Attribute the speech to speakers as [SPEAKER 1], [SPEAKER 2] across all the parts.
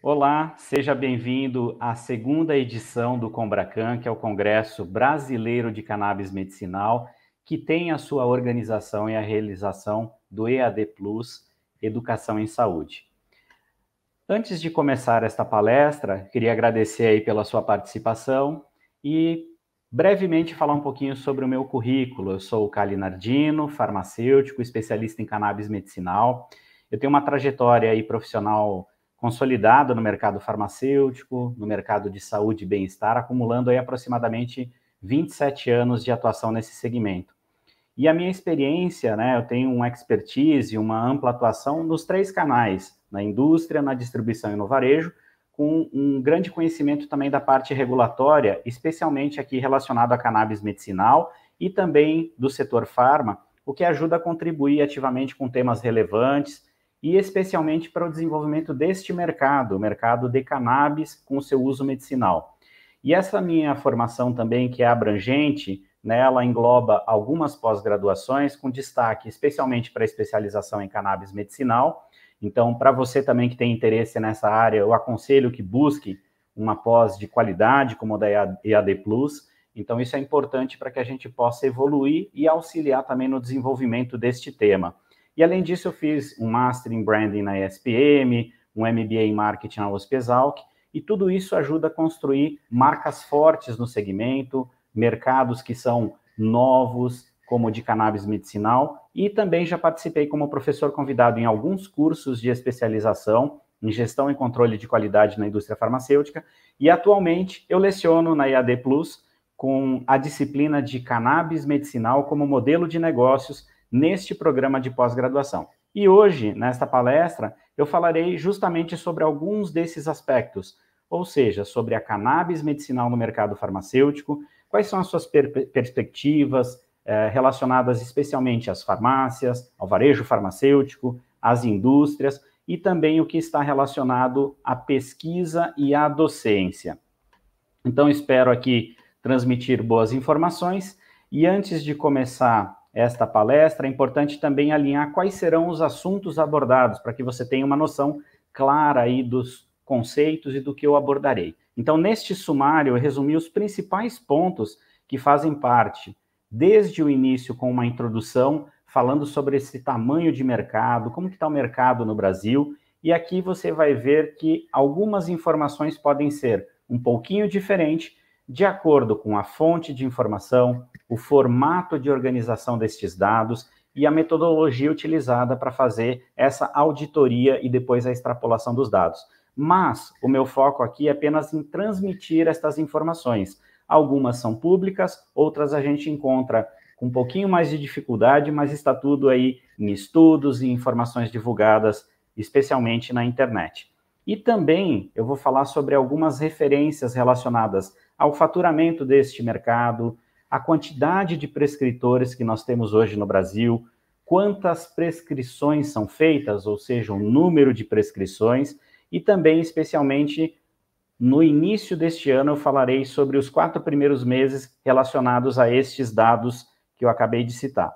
[SPEAKER 1] Olá, seja bem-vindo à segunda edição do Combracan, que é o Congresso Brasileiro de Cannabis Medicinal, que tem a sua organização e a realização do EAD Plus Educação em Saúde. Antes de começar esta palestra, queria agradecer aí pela sua participação e brevemente falar um pouquinho sobre o meu currículo. Eu sou o Cali Nardino, farmacêutico, especialista em cannabis medicinal. Eu tenho uma trajetória aí profissional consolidada no mercado farmacêutico, no mercado de saúde e bem-estar, acumulando aí aproximadamente 27 anos de atuação nesse segmento. E a minha experiência, né, eu tenho uma expertise, uma ampla atuação nos três canais, na indústria, na distribuição e no varejo, com um grande conhecimento também da parte regulatória, especialmente aqui relacionado à cannabis medicinal e também do setor farma, o que ajuda a contribuir ativamente com temas relevantes e especialmente para o desenvolvimento deste mercado, o mercado de cannabis com seu uso medicinal. E essa minha formação também, que é abrangente, né, ela engloba algumas pós-graduações, com destaque especialmente para a especialização em cannabis medicinal. Então, para você também que tem interesse nessa área, eu aconselho que busque uma pós de qualidade, como a da EAD Plus. Então, isso é importante para que a gente possa evoluir e auxiliar também no desenvolvimento deste tema. E além disso, eu fiz um Master em Branding na ESPM, um MBA em Marketing na USP Exalc, e tudo isso ajuda a construir marcas fortes no segmento, mercados que são novos, como o de cannabis medicinal, e também já participei como professor convidado em alguns cursos de especialização em gestão e controle de qualidade na indústria farmacêutica, e atualmente eu leciono na IAD Plus com a disciplina de cannabis medicinal como modelo de negócios neste programa de pós-graduação. E hoje, nesta palestra, eu falarei justamente sobre alguns desses aspectos, ou seja, sobre a cannabis medicinal no mercado farmacêutico, quais são as suas per perspectivas eh, relacionadas especialmente às farmácias, ao varejo farmacêutico, às indústrias e também o que está relacionado à pesquisa e à docência. Então, espero aqui transmitir boas informações. E antes de começar esta palestra, é importante também alinhar quais serão os assuntos abordados, para que você tenha uma noção clara aí dos conceitos e do que eu abordarei. Então, neste sumário, eu resumi os principais pontos que fazem parte, desde o início com uma introdução, falando sobre esse tamanho de mercado, como que está o mercado no Brasil, e aqui você vai ver que algumas informações podem ser um pouquinho diferente de acordo com a fonte de informação, o formato de organização destes dados e a metodologia utilizada para fazer essa auditoria e depois a extrapolação dos dados. Mas o meu foco aqui é apenas em transmitir estas informações. Algumas são públicas, outras a gente encontra com um pouquinho mais de dificuldade, mas está tudo aí em estudos e informações divulgadas, especialmente na internet. E também eu vou falar sobre algumas referências relacionadas ao faturamento deste mercado, à quantidade de prescritores que nós temos hoje no Brasil, quantas prescrições são feitas, ou seja, o número de prescrições, e também, especialmente, no início deste ano, eu falarei sobre os quatro primeiros meses relacionados a estes dados que eu acabei de citar.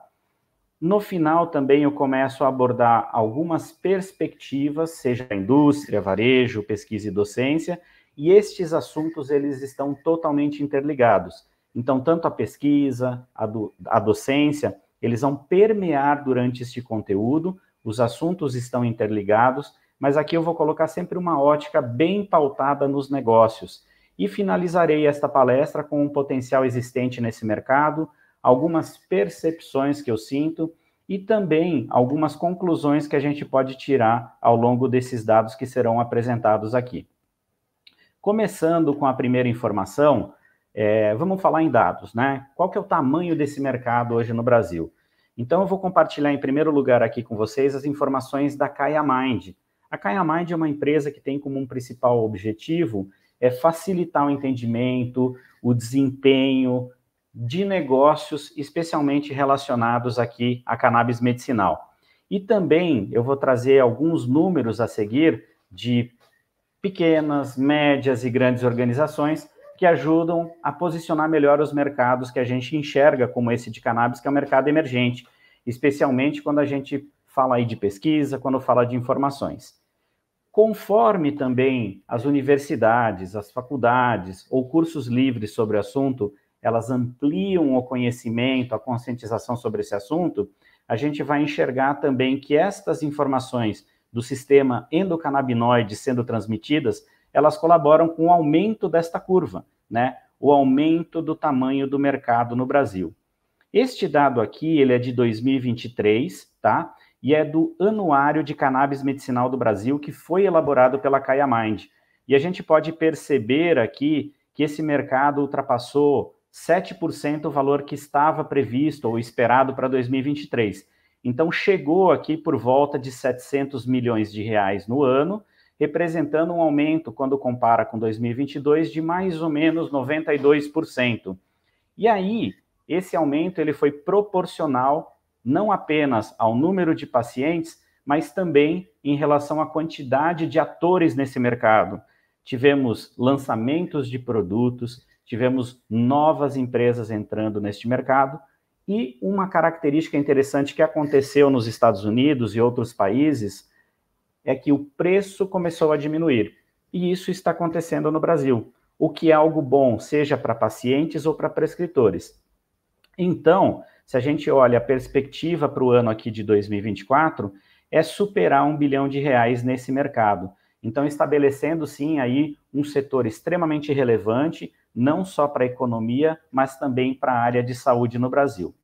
[SPEAKER 1] No final, também eu começo a abordar algumas perspectivas, seja indústria, varejo, pesquisa e docência, e estes assuntos eles estão totalmente interligados. Então, tanto a pesquisa, a, do, a docência, eles vão permear durante este conteúdo, os assuntos estão interligados, mas aqui eu vou colocar sempre uma ótica bem pautada nos negócios. E finalizarei esta palestra com o um potencial existente nesse mercado, algumas percepções que eu sinto e também algumas conclusões que a gente pode tirar ao longo desses dados que serão apresentados aqui. Começando com a primeira informação, é, vamos falar em dados, né? Qual que é o tamanho desse mercado hoje no Brasil? Então, eu vou compartilhar em primeiro lugar aqui com vocês as informações da KaiaMind. A KaiaMind é uma empresa que tem como um principal objetivo é facilitar o entendimento, o desempenho de negócios, especialmente relacionados aqui à cannabis medicinal. E também eu vou trazer alguns números a seguir de pequenas, médias e grandes organizações que ajudam a posicionar melhor os mercados que a gente enxerga, como esse de cannabis, que é um mercado emergente, especialmente quando a gente fala aí de pesquisa, quando fala de informações. Conforme também as universidades, as faculdades ou cursos livres sobre o assunto, elas ampliam o conhecimento, a conscientização sobre esse assunto, a gente vai enxergar também que estas informações do sistema endocannabinoide sendo transmitidas, elas colaboram com o aumento desta curva, né? O aumento do tamanho do mercado no Brasil. Este dado aqui, ele é de 2023, tá? E é do Anuário de Cannabis Medicinal do Brasil, que foi elaborado pela Caia Mind. E a gente pode perceber aqui que esse mercado ultrapassou 7% o valor que estava previsto ou esperado para 2023. Então, chegou aqui por volta de 700 milhões de reais no ano, representando um aumento, quando compara com 2022, de mais ou menos 92%. E aí, esse aumento ele foi proporcional não apenas ao número de pacientes, mas também em relação à quantidade de atores nesse mercado. Tivemos lançamentos de produtos, tivemos novas empresas entrando neste mercado, e uma característica interessante que aconteceu nos Estados Unidos e outros países é que o preço começou a diminuir. E isso está acontecendo no Brasil, o que é algo bom, seja para pacientes ou para prescritores. Então, se a gente olha a perspectiva para o ano aqui de 2024, é superar um bilhão de reais nesse mercado. Então, estabelecendo sim aí um setor extremamente relevante, não só para a economia, mas também para a área de saúde no Brasil.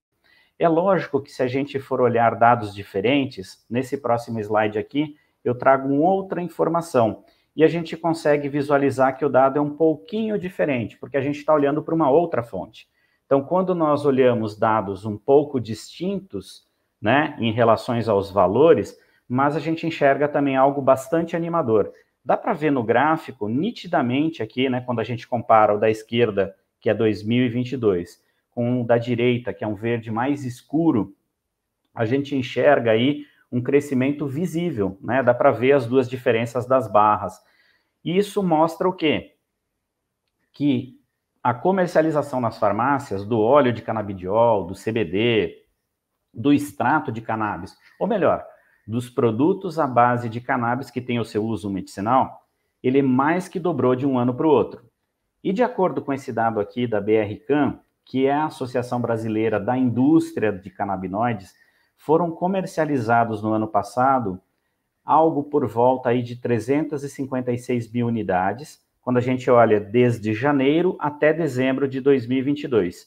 [SPEAKER 1] É lógico que se a gente for olhar dados diferentes, nesse próximo slide aqui, eu trago outra informação e a gente consegue visualizar que o dado é um pouquinho diferente, porque a gente está olhando para uma outra fonte. Então, quando nós olhamos dados um pouco distintos, né, em relação aos valores, mas a gente enxerga também algo bastante animador, Dá para ver no gráfico nitidamente aqui, né, quando a gente compara o da esquerda, que é 2022, com o da direita, que é um verde mais escuro, a gente enxerga aí um crescimento visível, né? Dá para ver as duas diferenças das barras. E isso mostra o quê? Que a comercialização nas farmácias do óleo de canabidiol, do CBD, do extrato de cannabis, ou melhor, dos produtos à base de cannabis que tem o seu uso medicinal, ele mais que dobrou de um ano para o outro. E de acordo com esse dado aqui da BRCAM, que é a Associação Brasileira da Indústria de Cannabinoides, foram comercializados no ano passado algo por volta aí de 356 mil unidades, quando a gente olha desde janeiro até dezembro de 2022.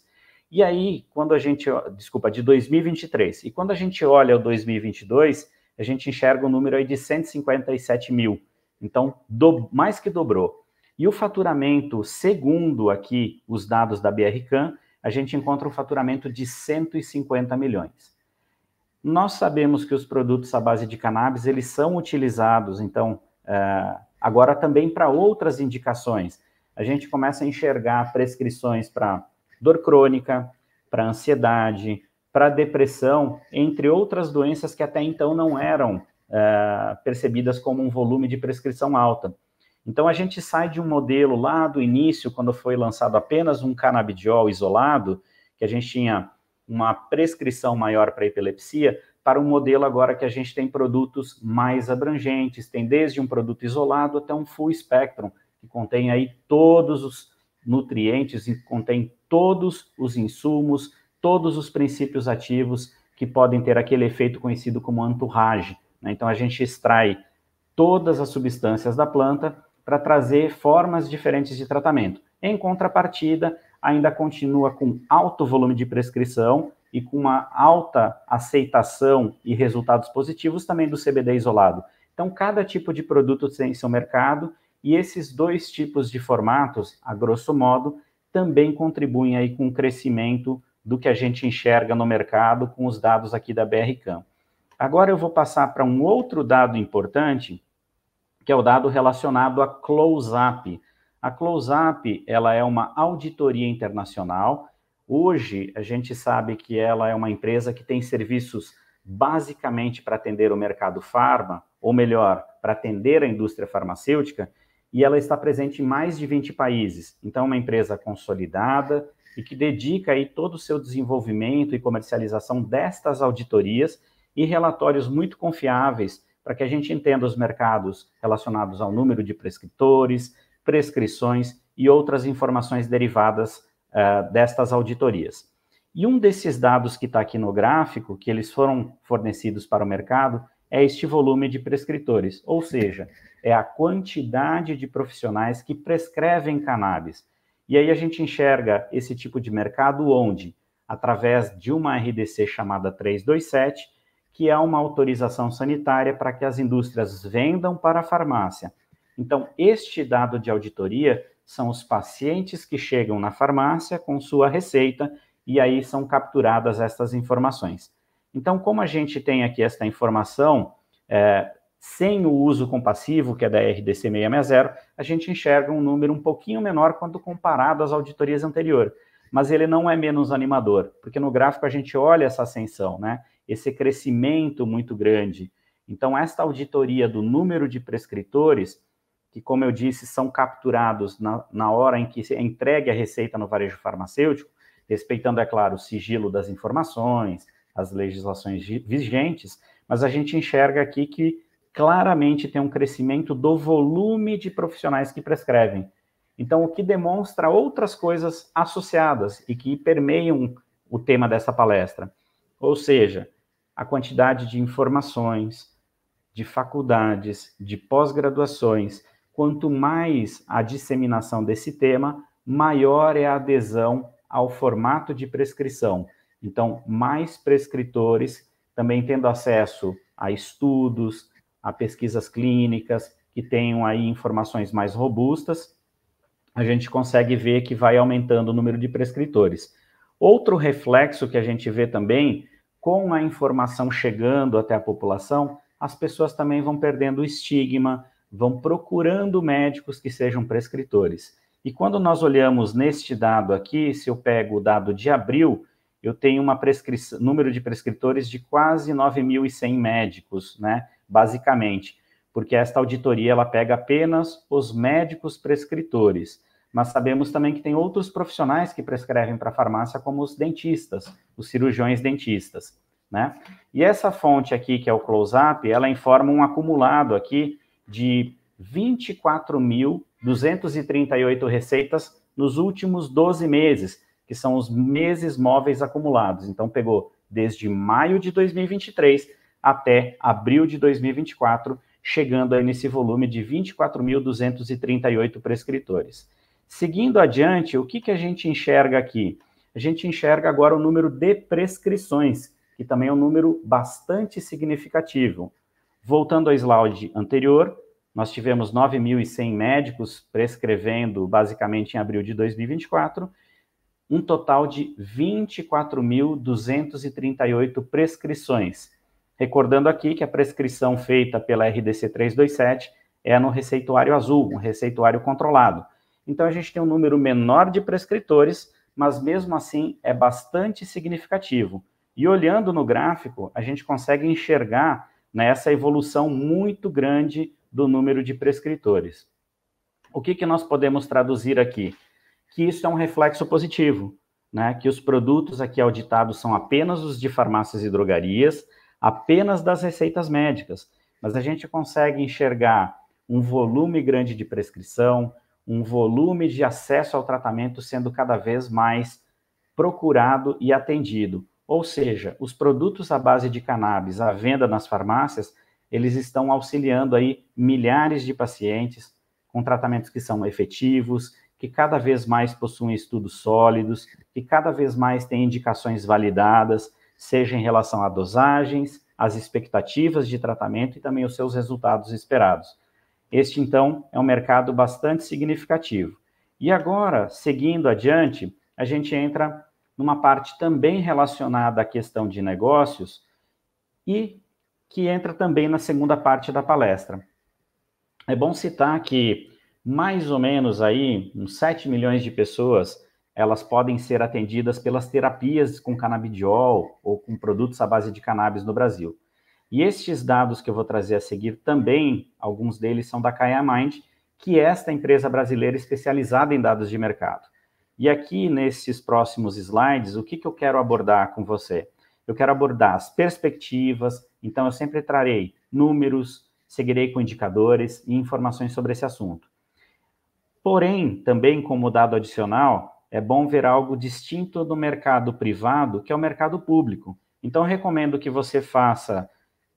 [SPEAKER 1] E aí, quando a gente, desculpa, de 2023. E quando a gente olha o 2022, a gente enxerga um número aí de 157 mil. Então, do, mais que dobrou. E o faturamento, segundo aqui os dados da BRCAN, a gente encontra um faturamento de 150 milhões. Nós sabemos que os produtos à base de cannabis, eles são utilizados, então, uh, agora também para outras indicações. A gente começa a enxergar prescrições para dor crônica, para ansiedade, para depressão, entre outras doenças que até então não eram uh, percebidas como um volume de prescrição alta. Então a gente sai de um modelo lá do início, quando foi lançado apenas um canabidiol isolado, que a gente tinha uma prescrição maior para epilepsia, para um modelo agora que a gente tem produtos mais abrangentes, tem desde um produto isolado até um full spectrum, que contém aí todos os nutrientes e contém todos os insumos, todos os princípios ativos que podem ter aquele efeito conhecido como entourage. Né? Então, a gente extrai todas as substâncias da planta para trazer formas diferentes de tratamento. Em contrapartida, ainda continua com alto volume de prescrição e com uma alta aceitação e resultados positivos também do CBD isolado. Então, cada tipo de produto tem seu mercado e esses dois tipos de formatos, a grosso modo, também contribuem aí com o crescimento do que a gente enxerga no mercado com os dados aqui da BRCAM. Agora eu vou passar para um outro dado importante, que é o dado relacionado à close-up. A close-up ela é uma auditoria internacional. Hoje a gente sabe que ela é uma empresa que tem serviços basicamente para atender o mercado farma, ou melhor, para atender a indústria farmacêutica, e ela está presente em mais de 20 países. Então, é uma empresa consolidada, e que dedica aí todo o seu desenvolvimento e comercialização destas auditorias e relatórios muito confiáveis para que a gente entenda os mercados relacionados ao número de prescritores, prescrições e outras informações derivadas uh, destas auditorias. E um desses dados que está aqui no gráfico, que eles foram fornecidos para o mercado, é este volume de prescritores, ou seja, é a quantidade de profissionais que prescrevem cannabis. E aí a gente enxerga esse tipo de mercado onde, através de uma RDC chamada 327, que é uma autorização sanitária para que as indústrias vendam para a farmácia. Então, este dado de auditoria são os pacientes que chegam na farmácia com sua receita e aí são capturadas estas informações. Então, como a gente tem aqui esta informação, é, sem o uso compassivo, que é da RDC 660, a gente enxerga um número um pouquinho menor quando comparado às auditorias anteriores. Mas ele não é menos animador, porque no gráfico a gente olha essa ascensão, né? esse crescimento muito grande. Então, esta auditoria do número de prescritores, que, como eu disse, são capturados na, na hora em que é entregue a receita no varejo farmacêutico, respeitando, é claro, o sigilo das informações, as legislações vigentes, mas a gente enxerga aqui que claramente tem um crescimento do volume de profissionais que prescrevem. Então, o que demonstra outras coisas associadas e que permeiam o tema dessa palestra. Ou seja, a quantidade de informações, de faculdades, de pós-graduações. Quanto mais a disseminação desse tema, maior é a adesão ao formato de prescrição. Então, mais prescritores também tendo acesso a estudos, a pesquisas clínicas, que tenham aí informações mais robustas, a gente consegue ver que vai aumentando o número de prescritores. Outro reflexo que a gente vê também, com a informação chegando até a população, as pessoas também vão perdendo o estigma, vão procurando médicos que sejam prescritores. E quando nós olhamos neste dado aqui, se eu pego o dado de abril, eu tenho um número de prescritores de quase 9.100 médicos, né? basicamente, porque esta auditoria ela pega apenas os médicos prescritores, mas sabemos também que tem outros profissionais que prescrevem para a farmácia, como os dentistas, os cirurgiões dentistas, né? E essa fonte aqui, que é o close-up, ela informa um acumulado aqui de 24.238 receitas nos últimos 12 meses, que são os meses móveis acumulados. Então, pegou desde maio de 2023 até abril de 2024, chegando aí nesse volume de 24.238 prescritores. Seguindo adiante, o que, que a gente enxerga aqui? A gente enxerga agora o número de prescrições, que também é um número bastante significativo. Voltando ao slide anterior, nós tivemos 9.100 médicos prescrevendo basicamente em abril de 2024, um total de 24.238 prescrições. Recordando aqui que a prescrição feita pela RDC 327 é no receituário azul, um receituário controlado. Então a gente tem um número menor de prescritores, mas mesmo assim é bastante significativo. E olhando no gráfico, a gente consegue enxergar né, essa evolução muito grande do número de prescritores. O que, que nós podemos traduzir aqui? Que isso é um reflexo positivo, né? que os produtos aqui auditados são apenas os de farmácias e drogarias, apenas das receitas médicas, mas a gente consegue enxergar um volume grande de prescrição, um volume de acesso ao tratamento sendo cada vez mais procurado e atendido. Ou seja, os produtos à base de cannabis à venda nas farmácias, eles estão auxiliando aí milhares de pacientes com tratamentos que são efetivos, que cada vez mais possuem estudos sólidos, que cada vez mais têm indicações validadas seja em relação a dosagens, as expectativas de tratamento e também os seus resultados esperados. Este, então, é um mercado bastante significativo. E agora, seguindo adiante, a gente entra numa parte também relacionada à questão de negócios e que entra também na segunda parte da palestra. É bom citar que mais ou menos aí uns 7 milhões de pessoas elas podem ser atendidas pelas terapias com canabidiol ou com produtos à base de cannabis no Brasil. E estes dados que eu vou trazer a seguir também, alguns deles são da Kaya Mind, que é esta empresa brasileira especializada em dados de mercado. E aqui nesses próximos slides, o que, que eu quero abordar com você? Eu quero abordar as perspectivas, então eu sempre trarei números, seguirei com indicadores e informações sobre esse assunto. Porém, também como dado adicional, é bom ver algo distinto do mercado privado, que é o mercado público. Então, recomendo que você faça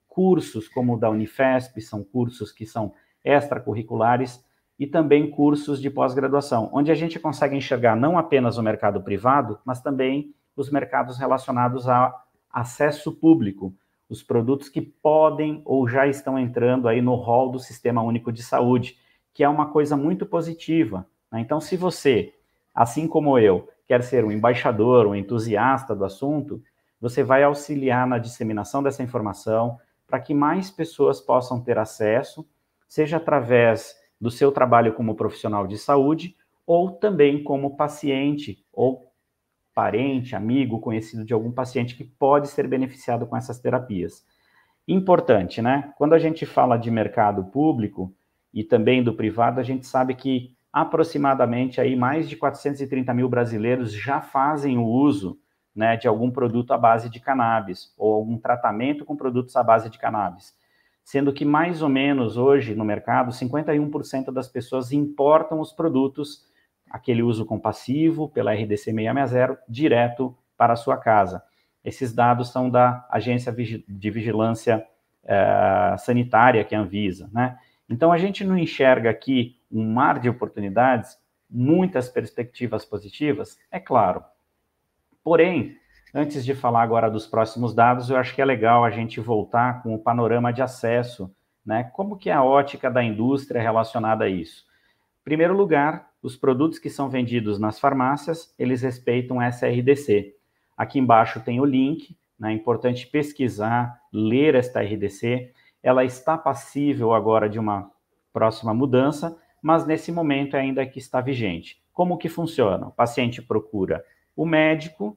[SPEAKER 1] cursos como o da Unifesp, são cursos que são extracurriculares, e também cursos de pós-graduação, onde a gente consegue enxergar não apenas o mercado privado, mas também os mercados relacionados a acesso público, os produtos que podem ou já estão entrando aí no rol do Sistema Único de Saúde, que é uma coisa muito positiva. Né? Então, se você assim como eu, quer ser um embaixador, um entusiasta do assunto, você vai auxiliar na disseminação dessa informação para que mais pessoas possam ter acesso, seja através do seu trabalho como profissional de saúde ou também como paciente ou parente, amigo, conhecido de algum paciente que pode ser beneficiado com essas terapias. Importante, né? Quando a gente fala de mercado público e também do privado, a gente sabe que aproximadamente aí mais de 430 mil brasileiros já fazem o uso né, de algum produto à base de cannabis ou algum tratamento com produtos à base de cannabis, sendo que mais ou menos hoje no mercado 51% das pessoas importam os produtos aquele uso compassivo pela RDC 660 direto para a sua casa. Esses dados são da Agência de Vigilância eh, Sanitária, que é a Anvisa, né? Então a gente não enxerga aqui um mar de oportunidades, muitas perspectivas positivas, é claro. Porém, antes de falar agora dos próximos dados, eu acho que é legal a gente voltar com o panorama de acesso, né? Como que é a ótica da indústria relacionada a isso? Em primeiro lugar, os produtos que são vendidos nas farmácias, eles respeitam SRDC. Aqui embaixo tem o link, né? é importante pesquisar, ler esta RDC. Ela está passível agora de uma próxima mudança, mas nesse momento ainda que está vigente. Como que funciona? O paciente procura o médico,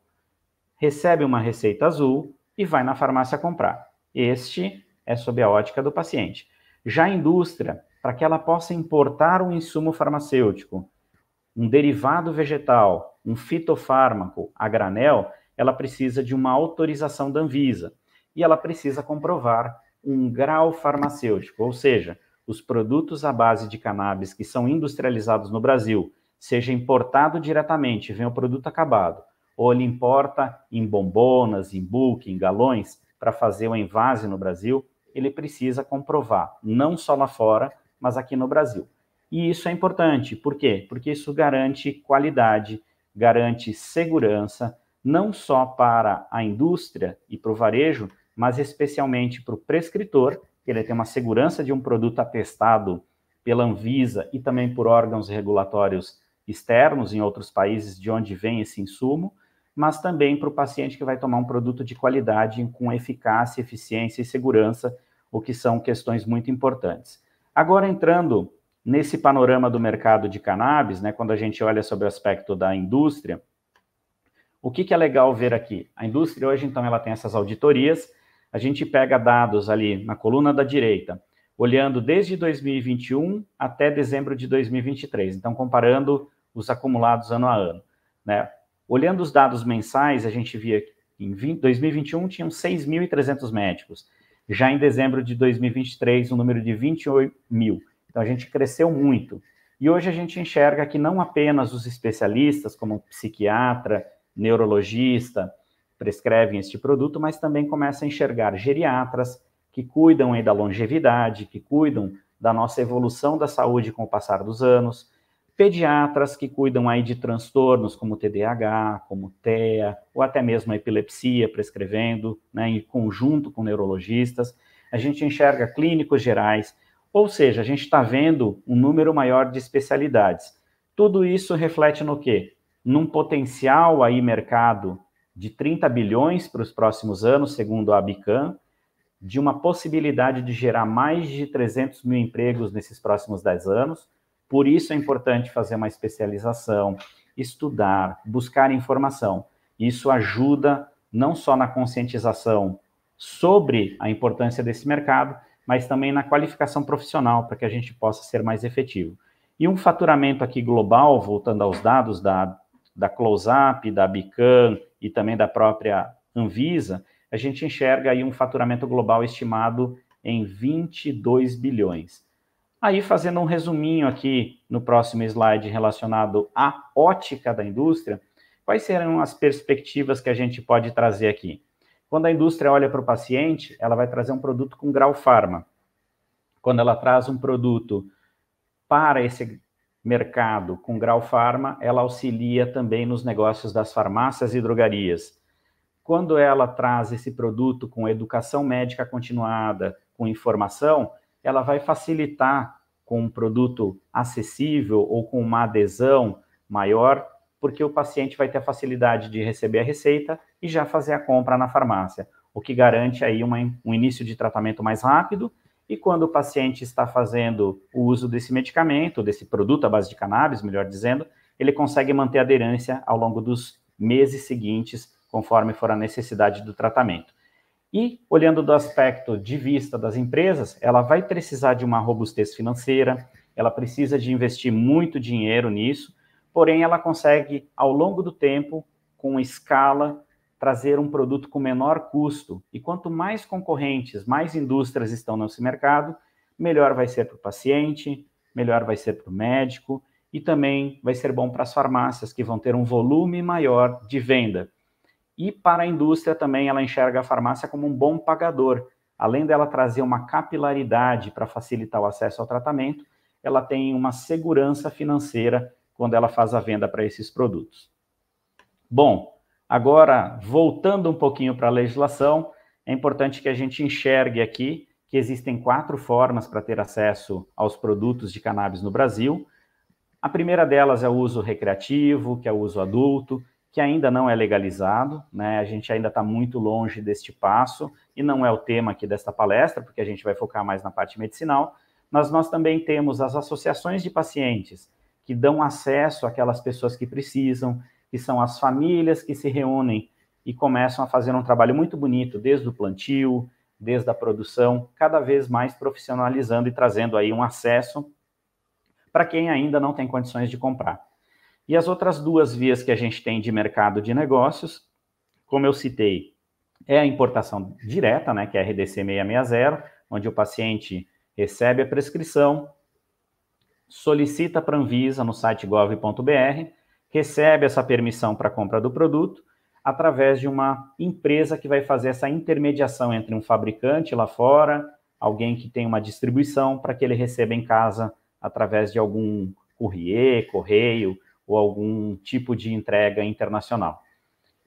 [SPEAKER 1] recebe uma receita azul e vai na farmácia comprar. Este é sob a ótica do paciente. Já a indústria, para que ela possa importar um insumo farmacêutico, um derivado vegetal, um fitofármaco a granel, ela precisa de uma autorização da Anvisa e ela precisa comprovar um grau farmacêutico, ou seja, os produtos à base de cannabis que são industrializados no Brasil, seja importado diretamente, vem o produto acabado, ou ele importa em bombonas, em bulk, em galões, para fazer o envase no Brasil, ele precisa comprovar, não só lá fora, mas aqui no Brasil. E isso é importante, por quê? Porque isso garante qualidade, garante segurança, não só para a indústria e para o varejo, mas especialmente para o prescritor ele tem uma segurança de um produto atestado pela Anvisa e também por órgãos regulatórios externos em outros países de onde vem esse insumo, mas também para o paciente que vai tomar um produto de qualidade com eficácia, eficiência e segurança, o que são questões muito importantes. Agora entrando nesse panorama do mercado de cannabis, né, quando a gente olha sobre o aspecto da indústria, o que, que é legal ver aqui? A indústria hoje, então, ela tem essas auditorias a gente pega dados ali na coluna da direita, olhando desde 2021 até dezembro de 2023. Então, comparando os acumulados ano a ano. Né? Olhando os dados mensais, a gente via que em 20, 2021 tinham 6.300 médicos. Já em dezembro de 2023, o um número de 28 mil. Então, a gente cresceu muito. E hoje a gente enxerga que não apenas os especialistas, como psiquiatra, neurologista, prescrevem este produto, mas também começa a enxergar geriatras que cuidam aí da longevidade, que cuidam da nossa evolução da saúde com o passar dos anos, pediatras que cuidam aí de transtornos como TDAH, como TEA, ou até mesmo a epilepsia, prescrevendo, né, em conjunto com neurologistas. A gente enxerga clínicos gerais, ou seja, a gente está vendo um número maior de especialidades. Tudo isso reflete no quê? Num potencial aí mercado de 30 bilhões para os próximos anos, segundo a Abican, de uma possibilidade de gerar mais de 300 mil empregos nesses próximos 10 anos. Por isso é importante fazer uma especialização, estudar, buscar informação. Isso ajuda não só na conscientização sobre a importância desse mercado, mas também na qualificação profissional para que a gente possa ser mais efetivo. E um faturamento aqui global, voltando aos dados da, da Close Up, da Bican, e também da própria Anvisa, a gente enxerga aí um faturamento global estimado em 22 bilhões. Aí, fazendo um resuminho aqui no próximo slide relacionado à ótica da indústria, quais serão as perspectivas que a gente pode trazer aqui? Quando a indústria olha para o paciente, ela vai trazer um produto com grau farma. Quando ela traz um produto para esse mercado com Grau Farma, ela auxilia também nos negócios das farmácias e drogarias. Quando ela traz esse produto com educação médica continuada, com informação, ela vai facilitar com um produto acessível ou com uma adesão maior, porque o paciente vai ter a facilidade de receber a receita e já fazer a compra na farmácia, o que garante aí uma, um início de tratamento mais rápido e quando o paciente está fazendo o uso desse medicamento, desse produto à base de cannabis, melhor dizendo, ele consegue manter aderência ao longo dos meses seguintes, conforme for a necessidade do tratamento. E, olhando do aspecto de vista das empresas, ela vai precisar de uma robustez financeira, ela precisa de investir muito dinheiro nisso, porém, ela consegue, ao longo do tempo, com escala trazer um produto com menor custo. E quanto mais concorrentes, mais indústrias estão nesse mercado, melhor vai ser para o paciente, melhor vai ser para o médico e também vai ser bom para as farmácias, que vão ter um volume maior de venda. E para a indústria também, ela enxerga a farmácia como um bom pagador. Além dela trazer uma capilaridade para facilitar o acesso ao tratamento, ela tem uma segurança financeira quando ela faz a venda para esses produtos. Bom, Agora, voltando um pouquinho para a legislação, é importante que a gente enxergue aqui que existem quatro formas para ter acesso aos produtos de cannabis no Brasil. A primeira delas é o uso recreativo, que é o uso adulto, que ainda não é legalizado, né? A gente ainda está muito longe deste passo e não é o tema aqui desta palestra, porque a gente vai focar mais na parte medicinal. Mas nós também temos as associações de pacientes que dão acesso àquelas pessoas que precisam, que são as famílias que se reúnem e começam a fazer um trabalho muito bonito, desde o plantio, desde a produção, cada vez mais profissionalizando e trazendo aí um acesso para quem ainda não tem condições de comprar. E as outras duas vias que a gente tem de mercado de negócios, como eu citei, é a importação direta, né, que é a RDC 660, onde o paciente recebe a prescrição, solicita para a Anvisa no site gov.br, recebe essa permissão para compra do produto através de uma empresa que vai fazer essa intermediação entre um fabricante lá fora, alguém que tem uma distribuição, para que ele receba em casa através de algum courrier, correio ou algum tipo de entrega internacional.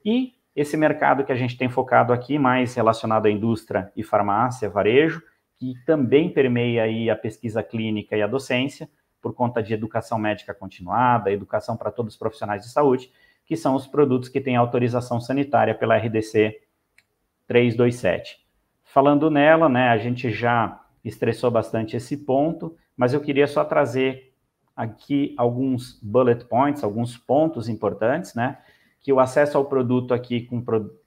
[SPEAKER 1] E esse mercado que a gente tem focado aqui, mais relacionado à indústria e farmácia, varejo, que também permeia aí a pesquisa clínica e a docência, por conta de educação médica continuada, educação para todos os profissionais de saúde, que são os produtos que têm autorização sanitária pela RDC 327. Falando nela, né, a gente já estressou bastante esse ponto, mas eu queria só trazer aqui alguns bullet points, alguns pontos importantes, né? Que o acesso ao produto aqui com,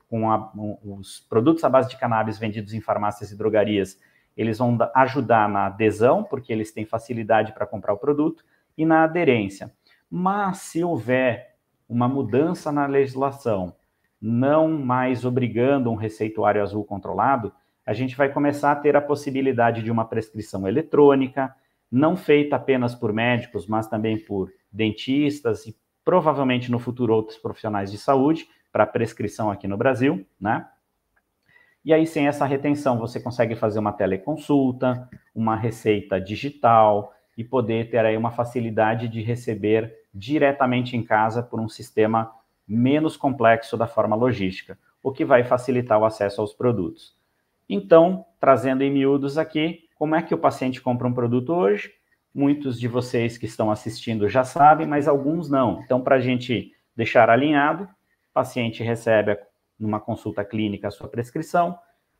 [SPEAKER 1] com a, os produtos à base de cannabis vendidos em farmácias e drogarias eles vão ajudar na adesão, porque eles têm facilidade para comprar o produto, e na aderência. Mas se houver uma mudança na legislação, não mais obrigando um receituário azul controlado, a gente vai começar a ter a possibilidade de uma prescrição eletrônica, não feita apenas por médicos, mas também por dentistas e provavelmente no futuro outros profissionais de saúde, para prescrição aqui no Brasil, né? E aí, sem essa retenção, você consegue fazer uma teleconsulta, uma receita digital e poder ter aí uma facilidade de receber diretamente em casa por um sistema menos complexo da forma logística, o que vai facilitar o acesso aos produtos. Então, trazendo em miúdos aqui, como é que o paciente compra um produto hoje? Muitos de vocês que estão assistindo já sabem, mas alguns não. Então, para a gente deixar alinhado, o paciente recebe numa consulta clínica a sua prescrição,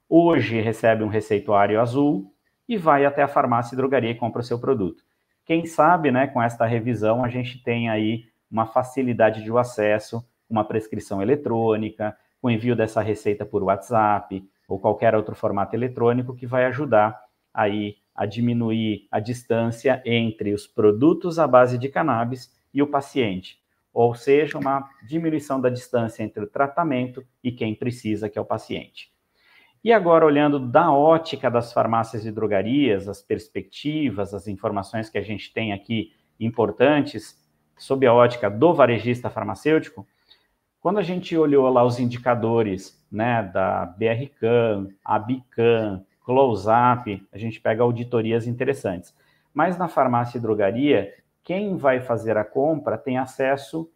[SPEAKER 1] hoje recebe um receituário azul e vai até a farmácia e drogaria e compra o seu produto. Quem sabe, né, com esta revisão, a gente tem aí uma facilidade de acesso, uma prescrição eletrônica, o envio dessa receita por WhatsApp ou qualquer outro formato eletrônico que vai ajudar aí a diminuir a distância entre os produtos à base de cannabis e o paciente ou seja, uma diminuição da distância entre o tratamento e quem precisa, que é o paciente. E agora, olhando da ótica das farmácias e drogarias, as perspectivas, as informações que a gente tem aqui importantes, sob a ótica do varejista farmacêutico, quando a gente olhou lá os indicadores né, da BRCAM, ABICAM, Close Up, a gente pega auditorias interessantes. Mas na farmácia e drogaria, quem vai fazer a compra tem acesso,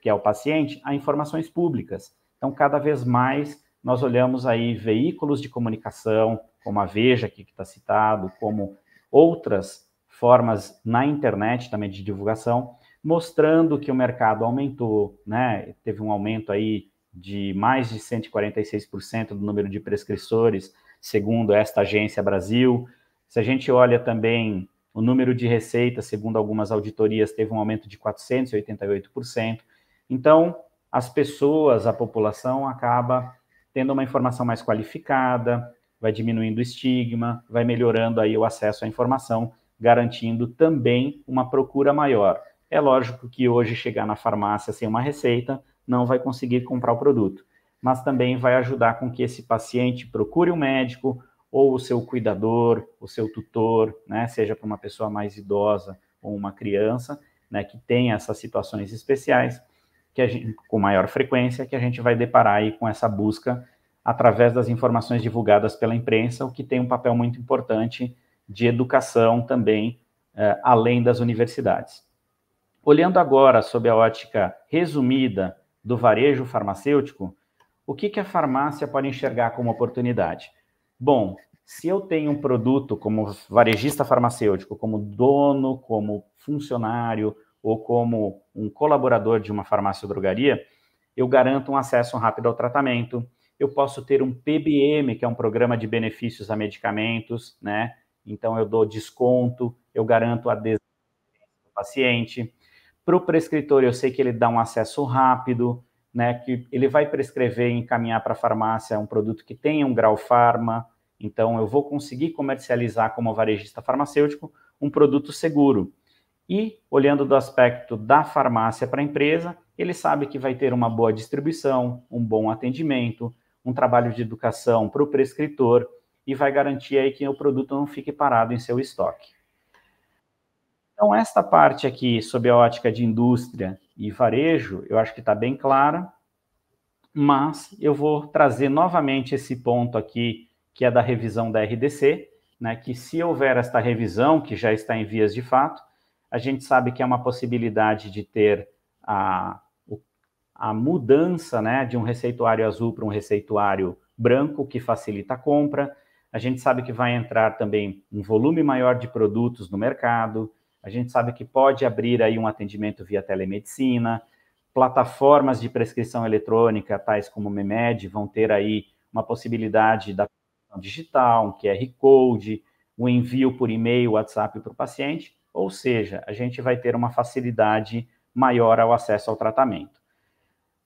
[SPEAKER 1] que é o paciente, a informações públicas. Então, cada vez mais nós olhamos aí veículos de comunicação, como a Veja aqui que está citado, como outras formas na internet também de divulgação, mostrando que o mercado aumentou, né? Teve um aumento aí de mais de 146% do número de prescrições, segundo esta agência Brasil. Se a gente olha também o número de receitas, segundo algumas auditorias, teve um aumento de 488%. Então, as pessoas, a população acaba tendo uma informação mais qualificada, vai diminuindo o estigma, vai melhorando aí o acesso à informação, garantindo também uma procura maior. É lógico que hoje chegar na farmácia sem uma receita não vai conseguir comprar o produto, mas também vai ajudar com que esse paciente procure um médico ou o seu cuidador, o seu tutor, né, seja para uma pessoa mais idosa ou uma criança, né, que tem essas situações especiais, que a gente, com maior frequência, que a gente vai deparar aí com essa busca através das informações divulgadas pela imprensa, o que tem um papel muito importante de educação também, eh, além das universidades. Olhando agora sob a ótica resumida do varejo farmacêutico, o que, que a farmácia pode enxergar como oportunidade? bom, se eu tenho um produto como varejista farmacêutico, como dono, como funcionário ou como um colaborador de uma farmácia ou drogaria, eu garanto um acesso rápido ao tratamento. Eu posso ter um PBM, que é um programa de benefícios a medicamentos, né? Então eu dou desconto, eu garanto a do paciente. Para o prescritor, eu sei que ele dá um acesso rápido, né? Que ele vai prescrever e encaminhar para a farmácia um produto que tenha um grau farma, então, eu vou conseguir comercializar como varejista farmacêutico um produto seguro. E, olhando do aspecto da farmácia para a empresa, ele sabe que vai ter uma boa distribuição, um bom atendimento, um trabalho de educação para o prescritor e vai garantir aí que o produto não fique parado em seu estoque. Então, esta parte aqui, sob a ótica de indústria e varejo, eu acho que está bem clara, mas eu vou trazer novamente esse ponto aqui que é da revisão da RDC, né, que se houver esta revisão, que já está em vias de fato, a gente sabe que é uma possibilidade de ter a, a mudança né, de um receituário azul para um receituário branco, que facilita a compra. A gente sabe que vai entrar também um volume maior de produtos no mercado. A gente sabe que pode abrir aí um atendimento via telemedicina. Plataformas de prescrição eletrônica, tais como o Memed, vão ter aí uma possibilidade da digital, um QR Code, o um envio por e-mail, WhatsApp para o paciente, ou seja, a gente vai ter uma facilidade maior ao acesso ao tratamento.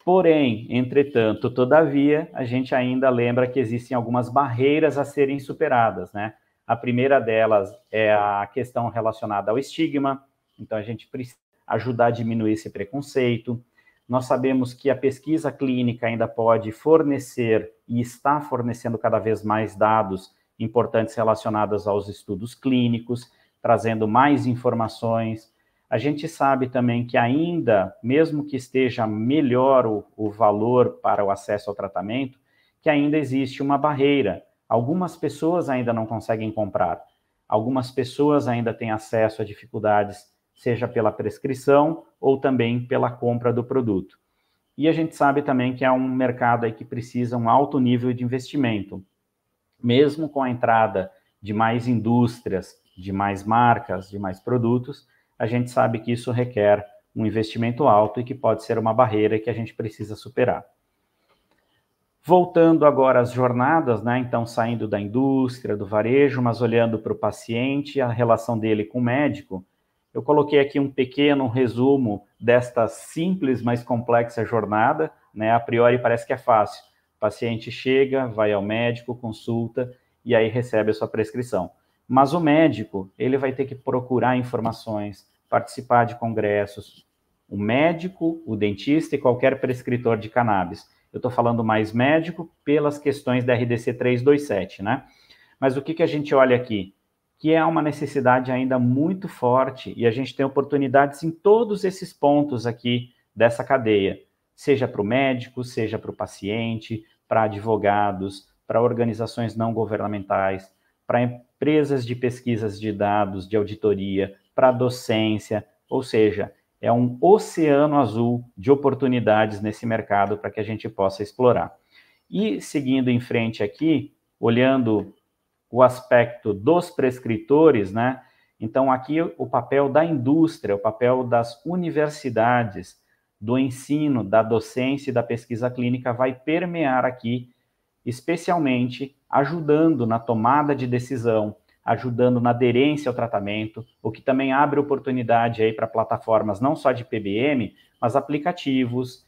[SPEAKER 1] Porém, entretanto, todavia, a gente ainda lembra que existem algumas barreiras a serem superadas, né? A primeira delas é a questão relacionada ao estigma, então a gente precisa ajudar a diminuir esse preconceito. Nós sabemos que a pesquisa clínica ainda pode fornecer e está fornecendo cada vez mais dados importantes relacionados aos estudos clínicos, trazendo mais informações. A gente sabe também que ainda, mesmo que esteja melhor o, o valor para o acesso ao tratamento, que ainda existe uma barreira. Algumas pessoas ainda não conseguem comprar. Algumas pessoas ainda têm acesso a dificuldades seja pela prescrição ou também pela compra do produto. E a gente sabe também que é um mercado aí que precisa um alto nível de investimento. Mesmo com a entrada de mais indústrias, de mais marcas, de mais produtos, a gente sabe que isso requer um investimento alto e que pode ser uma barreira que a gente precisa superar. Voltando agora às jornadas, né? Então, saindo da indústria, do varejo, mas olhando para o paciente, a relação dele com o médico, eu coloquei aqui um pequeno resumo desta simples, mas complexa jornada. Né? A priori parece que é fácil. O paciente chega, vai ao médico, consulta e aí recebe a sua prescrição. Mas o médico, ele vai ter que procurar informações, participar de congressos. O médico, o dentista e qualquer prescritor de cannabis. Eu estou falando mais médico pelas questões da RDC 327, né? Mas o que, que a gente olha aqui? que é uma necessidade ainda muito forte e a gente tem oportunidades em todos esses pontos aqui dessa cadeia, seja para o médico, seja para o paciente, para advogados, para organizações não governamentais, para empresas de pesquisas de dados, de auditoria, para docência, ou seja, é um oceano azul de oportunidades nesse mercado para que a gente possa explorar. E seguindo em frente aqui, olhando o aspecto dos prescritores, né? Então, aqui o papel da indústria, o papel das universidades, do ensino, da docência e da pesquisa clínica vai permear aqui, especialmente ajudando na tomada de decisão, ajudando na aderência ao tratamento, o que também abre oportunidade aí para plataformas não só de PBM, mas aplicativos,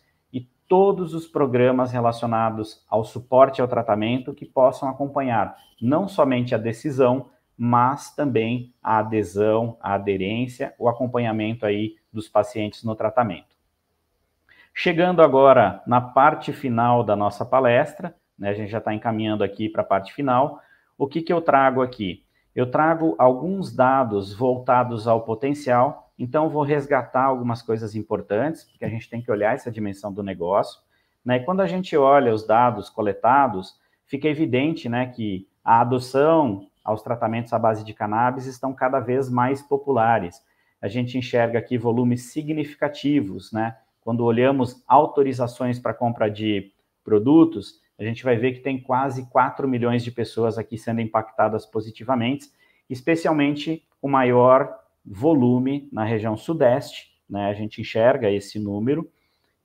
[SPEAKER 1] todos os programas relacionados ao suporte ao tratamento que possam acompanhar não somente a decisão, mas também a adesão, a aderência, o acompanhamento aí dos pacientes no tratamento. Chegando agora na parte final da nossa palestra, né, a gente já está encaminhando aqui para a parte final, o que, que eu trago aqui? Eu trago alguns dados voltados ao potencial então, vou resgatar algumas coisas importantes, porque a gente tem que olhar essa dimensão do negócio. Né? E quando a gente olha os dados coletados, fica evidente né, que a adoção aos tratamentos à base de cannabis estão cada vez mais populares. A gente enxerga aqui volumes significativos, né? Quando olhamos autorizações para compra de produtos, a gente vai ver que tem quase 4 milhões de pessoas aqui sendo impactadas positivamente, especialmente o maior volume na região sudeste, né? A gente enxerga esse número,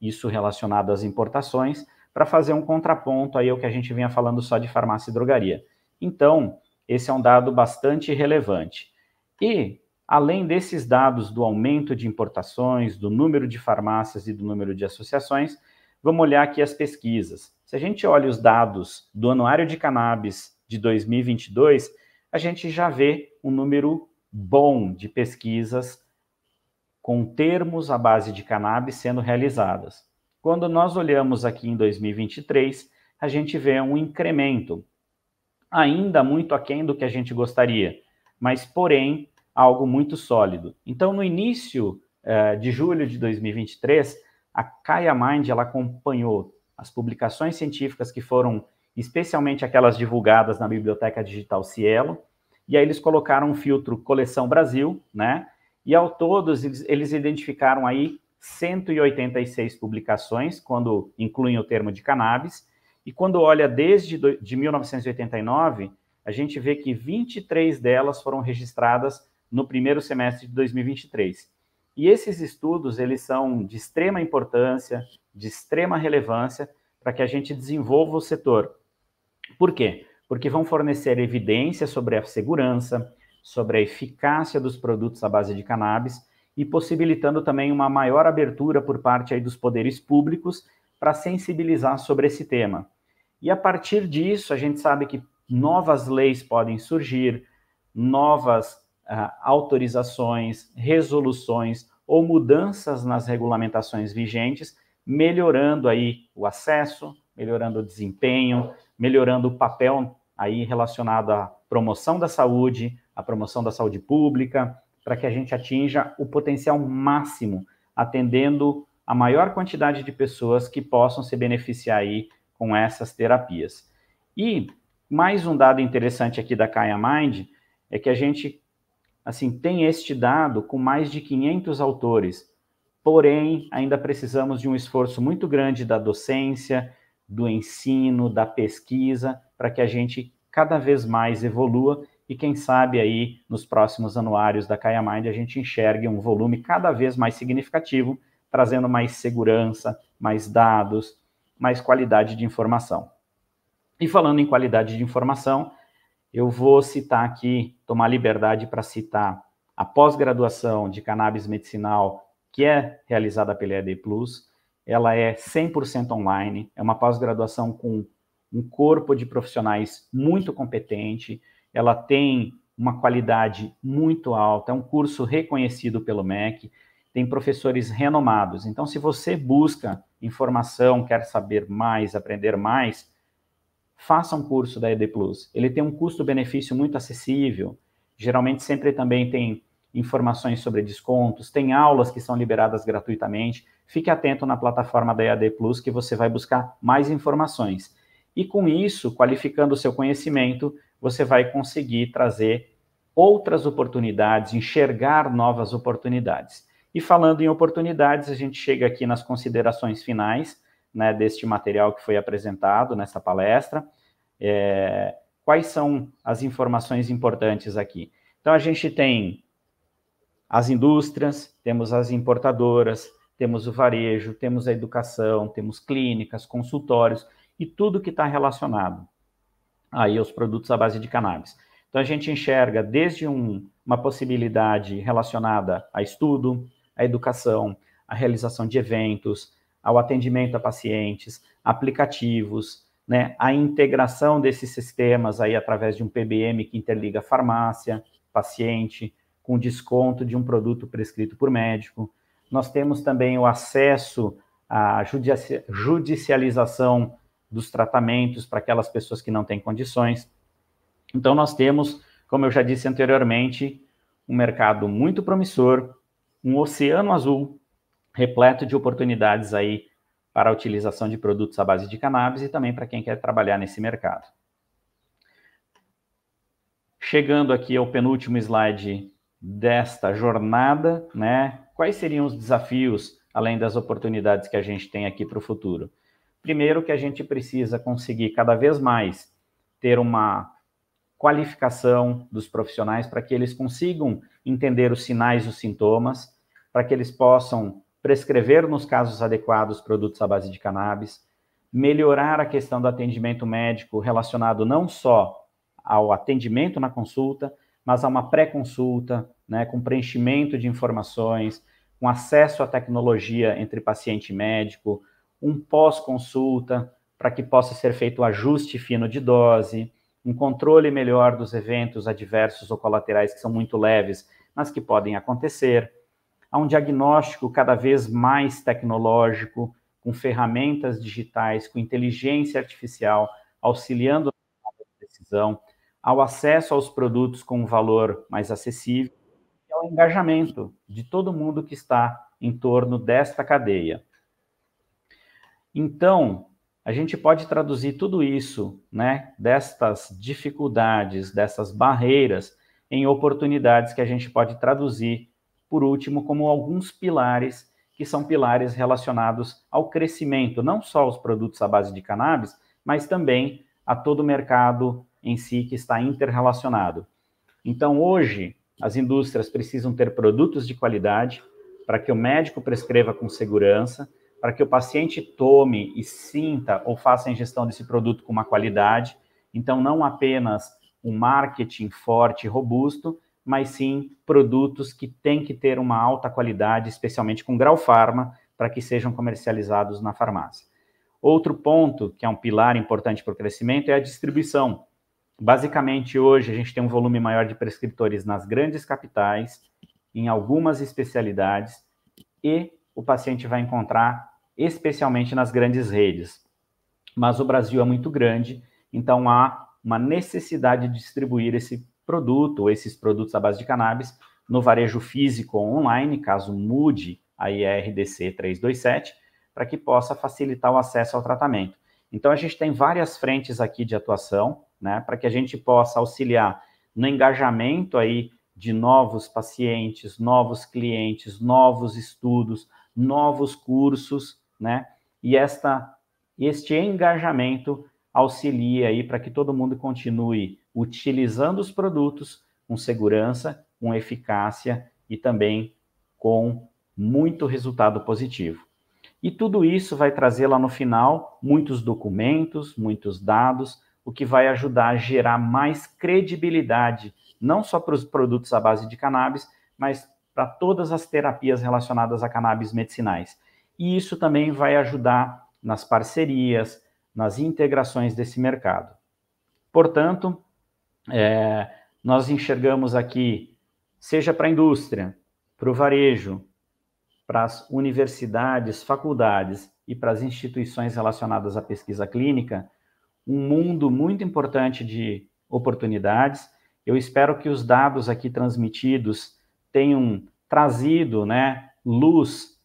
[SPEAKER 1] isso relacionado às importações, para fazer um contraponto aí ao que a gente vinha falando só de farmácia e drogaria. Então, esse é um dado bastante relevante. E, além desses dados do aumento de importações, do número de farmácias e do número de associações, vamos olhar aqui as pesquisas. Se a gente olha os dados do Anuário de Cannabis de 2022, a gente já vê um número bom de pesquisas com termos à base de cannabis sendo realizadas. Quando nós olhamos aqui em 2023, a gente vê um incremento, ainda muito aquém do que a gente gostaria, mas porém algo muito sólido. Então, no início eh, de julho de 2023, a Kaya Mind ela acompanhou as publicações científicas que foram especialmente aquelas divulgadas na biblioteca digital Cielo, e aí eles colocaram um filtro Coleção Brasil, né? E ao todos eles, eles identificaram aí 186 publicações, quando incluem o termo de cannabis. E quando olha desde do, de 1989, a gente vê que 23 delas foram registradas no primeiro semestre de 2023. E esses estudos, eles são de extrema importância, de extrema relevância para que a gente desenvolva o setor. Por quê? porque vão fornecer evidências sobre a segurança, sobre a eficácia dos produtos à base de cannabis e possibilitando também uma maior abertura por parte aí dos poderes públicos para sensibilizar sobre esse tema. E a partir disso, a gente sabe que novas leis podem surgir, novas uh, autorizações, resoluções ou mudanças nas regulamentações vigentes, melhorando aí o acesso, melhorando o desempenho, melhorando o papel aí relacionado à promoção da saúde, à promoção da saúde pública, para que a gente atinja o potencial máximo, atendendo a maior quantidade de pessoas que possam se beneficiar aí com essas terapias. E mais um dado interessante aqui da Kaya Mind é que a gente assim tem este dado com mais de 500 autores. Porém, ainda precisamos de um esforço muito grande da docência, do ensino, da pesquisa, para que a gente cada vez mais evolua e quem sabe aí nos próximos anuários da KaiaMind a gente enxergue um volume cada vez mais significativo, trazendo mais segurança, mais dados, mais qualidade de informação. E falando em qualidade de informação, eu vou citar aqui, tomar liberdade para citar a pós-graduação de cannabis medicinal que é realizada pela ED Plus, ela é 100% online, é uma pós-graduação com um corpo de profissionais muito competente, ela tem uma qualidade muito alta, é um curso reconhecido pelo MEC, tem professores renomados. Então, se você busca informação, quer saber mais, aprender mais, faça um curso da ED Plus. Ele tem um custo-benefício muito acessível, geralmente sempre também tem informações sobre descontos, tem aulas que são liberadas gratuitamente fique atento na plataforma da EAD Plus, que você vai buscar mais informações. E com isso, qualificando o seu conhecimento, você vai conseguir trazer outras oportunidades, enxergar novas oportunidades. E falando em oportunidades, a gente chega aqui nas considerações finais né, deste material que foi apresentado nessa palestra. É, quais são as informações importantes aqui? Então, a gente tem as indústrias, temos as importadoras, temos o varejo, temos a educação, temos clínicas, consultórios e tudo que está relacionado aí aos produtos à base de cannabis. Então a gente enxerga desde um, uma possibilidade relacionada a estudo, a educação, a realização de eventos, ao atendimento a pacientes, aplicativos, né, a integração desses sistemas aí através de um PBM que interliga farmácia, paciente, com desconto de um produto prescrito por médico, nós temos também o acesso à judicialização dos tratamentos para aquelas pessoas que não têm condições. Então, nós temos, como eu já disse anteriormente, um mercado muito promissor, um oceano azul repleto de oportunidades aí para a utilização de produtos à base de cannabis e também para quem quer trabalhar nesse mercado. Chegando aqui ao penúltimo slide desta jornada, né? quais seriam os desafios, além das oportunidades que a gente tem aqui para o futuro? Primeiro, que a gente precisa conseguir cada vez mais ter uma qualificação dos profissionais para que eles consigam entender os sinais e os sintomas, para que eles possam prescrever nos casos adequados produtos à base de cannabis, melhorar a questão do atendimento médico relacionado não só ao atendimento na consulta, mas há uma pré-consulta, né, com preenchimento de informações, com acesso à tecnologia entre paciente e médico, um pós-consulta para que possa ser feito o ajuste fino de dose, um controle melhor dos eventos adversos ou colaterais que são muito leves, mas que podem acontecer. Há um diagnóstico cada vez mais tecnológico, com ferramentas digitais, com inteligência artificial auxiliando na decisão ao acesso aos produtos com um valor mais acessível e ao é engajamento de todo mundo que está em torno desta cadeia. Então, a gente pode traduzir tudo isso, né, destas dificuldades, dessas barreiras, em oportunidades que a gente pode traduzir, por último, como alguns pilares que são pilares relacionados ao crescimento, não só aos produtos à base de cannabis, mas também a todo o mercado em si que está interrelacionado. Então, hoje, as indústrias precisam ter produtos de qualidade para que o médico prescreva com segurança, para que o paciente tome e sinta ou faça a ingestão desse produto com uma qualidade. Então, não apenas um marketing forte e robusto, mas sim produtos que têm que ter uma alta qualidade, especialmente com grau farma, para que sejam comercializados na farmácia. Outro ponto, que é um pilar importante para o crescimento, é a distribuição. Basicamente, hoje a gente tem um volume maior de prescritores nas grandes capitais, em algumas especialidades, e o paciente vai encontrar especialmente nas grandes redes. Mas o Brasil é muito grande, então há uma necessidade de distribuir esse produto, ou esses produtos à base de cannabis, no varejo físico ou online, caso mude a IRDC 327, para que possa facilitar o acesso ao tratamento. Então, a gente tem várias frentes aqui de atuação, né, para que a gente possa auxiliar no engajamento aí de novos pacientes, novos clientes, novos estudos, novos cursos, né? E esta, este engajamento auxilia aí para que todo mundo continue utilizando os produtos com segurança, com eficácia e também com muito resultado positivo. E tudo isso vai trazer lá no final muitos documentos, muitos dados o que vai ajudar a gerar mais credibilidade, não só para os produtos à base de cannabis, mas para todas as terapias relacionadas a cannabis medicinais. E isso também vai ajudar nas parcerias, nas integrações desse mercado. Portanto, é, nós enxergamos aqui, seja para a indústria, para o varejo, para as universidades, faculdades e para as instituições relacionadas à pesquisa clínica, um mundo muito importante de oportunidades. Eu espero que os dados aqui transmitidos tenham trazido né, luz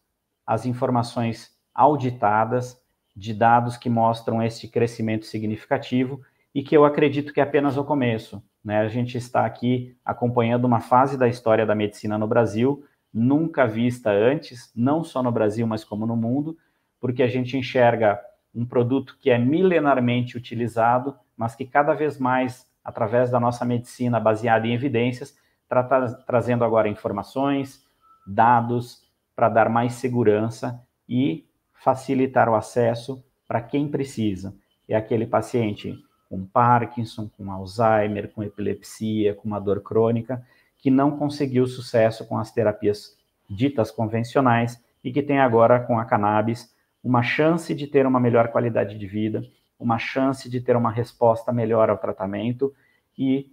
[SPEAKER 1] às informações auditadas de dados que mostram este crescimento significativo e que eu acredito que é apenas o começo. Né? A gente está aqui acompanhando uma fase da história da medicina no Brasil nunca vista antes, não só no Brasil, mas como no mundo, porque a gente enxerga um produto que é milenarmente utilizado, mas que cada vez mais, através da nossa medicina baseada em evidências, tra trazendo agora informações, dados, para dar mais segurança e facilitar o acesso para quem precisa. É aquele paciente com Parkinson, com Alzheimer, com epilepsia, com uma dor crônica, que não conseguiu sucesso com as terapias ditas convencionais e que tem agora com a cannabis uma chance de ter uma melhor qualidade de vida, uma chance de ter uma resposta melhor ao tratamento e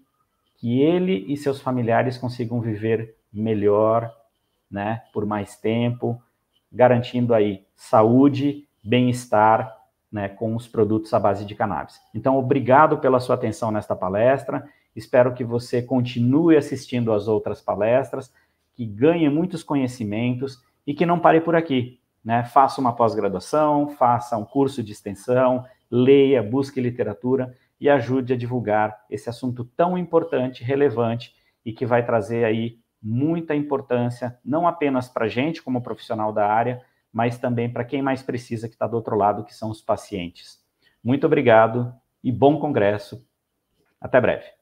[SPEAKER 1] que ele e seus familiares consigam viver melhor, né, por mais tempo, garantindo aí saúde, bem-estar, né, com os produtos à base de cannabis. Então, obrigado pela sua atenção nesta palestra. Espero que você continue assistindo às outras palestras, que ganhe muitos conhecimentos e que não pare por aqui. Né? Faça uma pós-graduação, faça um curso de extensão, leia, busque literatura e ajude a divulgar esse assunto tão importante, relevante e que vai trazer aí muita importância, não apenas para a gente como profissional da área, mas também para quem mais precisa que está do outro lado, que são os pacientes. Muito obrigado e bom congresso. Até breve.